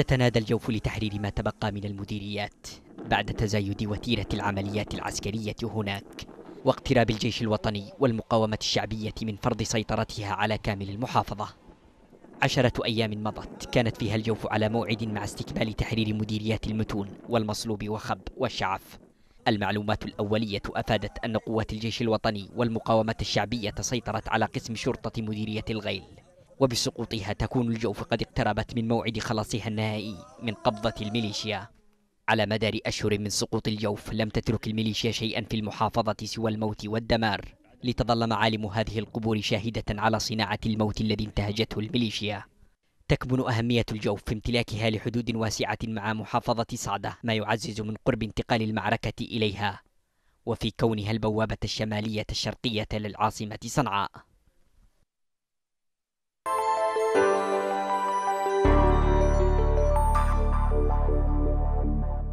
تتنادى الجوف لتحرير ما تبقى من المديريات بعد تزايد وتيرة العمليات العسكرية هناك واقتراب الجيش الوطني والمقاومة الشعبية من فرض سيطرتها على كامل المحافظة عشرة أيام مضت كانت فيها الجوف على موعد مع استكمال تحرير مديريات المتون والمصلوب وخب والشعف المعلومات الأولية أفادت أن قوات الجيش الوطني والمقاومة الشعبية سيطرت على قسم شرطة مديرية الغيل وبسقوطها تكون الجوف قد اقتربت من موعد خلاصها النهائي من قبضة الميليشيا على مدار أشهر من سقوط الجوف لم تترك الميليشيا شيئا في المحافظة سوى الموت والدمار لتظل معالم هذه القبور شاهدة على صناعة الموت الذي انتهجته الميليشيا تكمن أهمية الجوف في امتلاكها لحدود واسعة مع محافظة صعدة ما يعزز من قرب انتقال المعركة إليها وفي كونها البوابة الشمالية الشرقية للعاصمة صنعاء